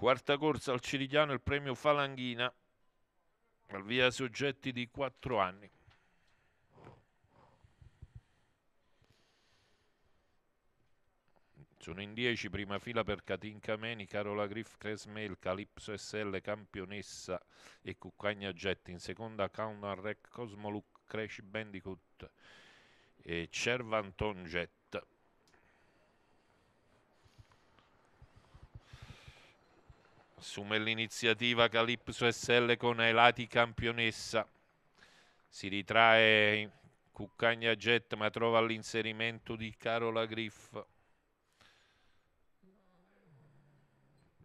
Quarta corsa al Cirigliano il premio Falanghina, al via soggetti di 4 anni. Sono in 10, prima fila per Katinka Meni, Carola Griff, Cresmel, Calypso SL, Campionessa e Cuccagna Jet In seconda Countdown Rec, Cosmoluc, Crash Bandicoot e Cervanton Jet assume l'iniziativa Calypso SL con Elati campionessa si ritrae Cuccagna Jet ma trova l'inserimento di Carola Griff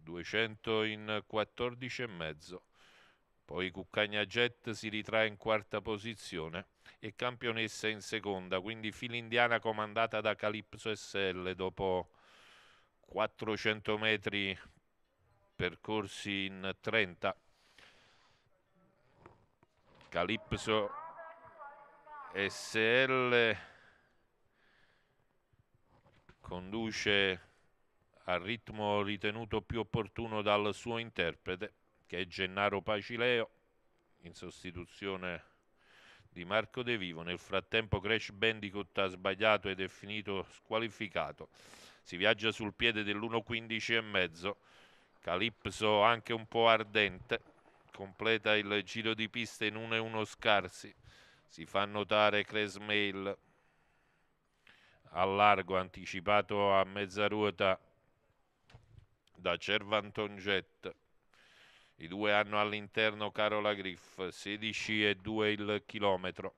200 in 14 e mezzo poi Cuccagna Jet si ritrae in quarta posizione e campionessa in seconda quindi fila indiana comandata da Calypso SL dopo 400 metri percorsi in 30. Calypso SL conduce al ritmo ritenuto più opportuno dal suo interprete che è Gennaro Pacileo in sostituzione di Marco De Vivo. Nel frattempo Crash Bandicoot ha sbagliato ed è finito squalificato. Si viaggia sul piede dell'1.15 e mezzo. Calipso anche un po' ardente, completa il giro di pista in 1-1 scarsi, si fa notare Cresmail al largo anticipato a mezza ruota da Cervanton Cervantonget. I due hanno all'interno Carola Griff, 16 e 2 il chilometro.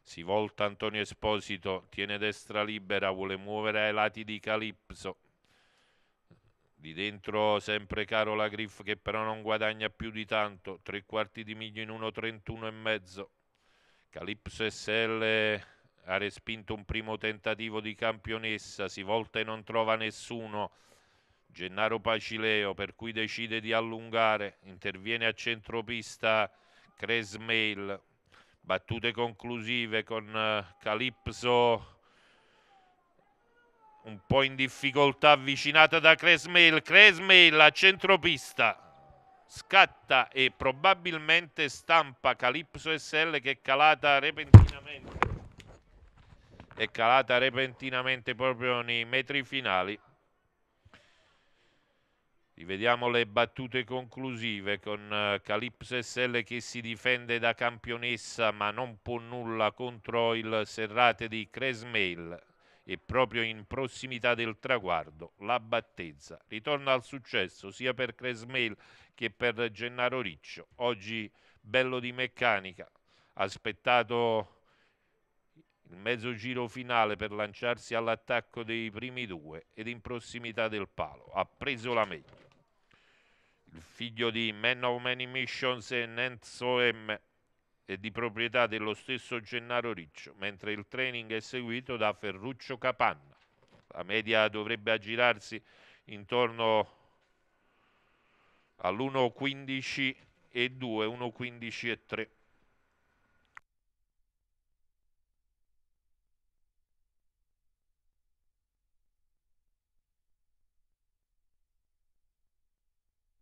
Si volta Antonio Esposito, tiene destra libera, vuole muovere ai lati di Calipso di dentro sempre caro la Griff che però non guadagna più di tanto, tre quarti di miglio in 1,31,5. Calypso SL ha respinto un primo tentativo di campionessa, si volta e non trova nessuno. Gennaro Pacileo per cui decide di allungare, interviene a centropista Cresmail. Battute conclusive con eh, Calypso un po' in difficoltà avvicinata da Cresmail, Cresmail a centropista scatta e probabilmente stampa Calypso SL che è calata repentinamente è calata repentinamente proprio nei metri finali rivediamo le battute conclusive con eh, Calypso SL che si difende da campionessa ma non può nulla contro il serrate di Cresmail e proprio in prossimità del traguardo la battezza. Ritorna al successo sia per Cresmail che per Gennaro Riccio. Oggi bello di meccanica, aspettato il mezzo giro finale per lanciarsi all'attacco dei primi due ed in prossimità del palo. Ha preso la meglio. Il figlio di Man of Many Missions e Nenzo M e di proprietà dello stesso Gennaro Riccio, mentre il training è seguito da Ferruccio Capanna. La media dovrebbe aggirarsi intorno all'1.15 e 2, 1.15 e 3.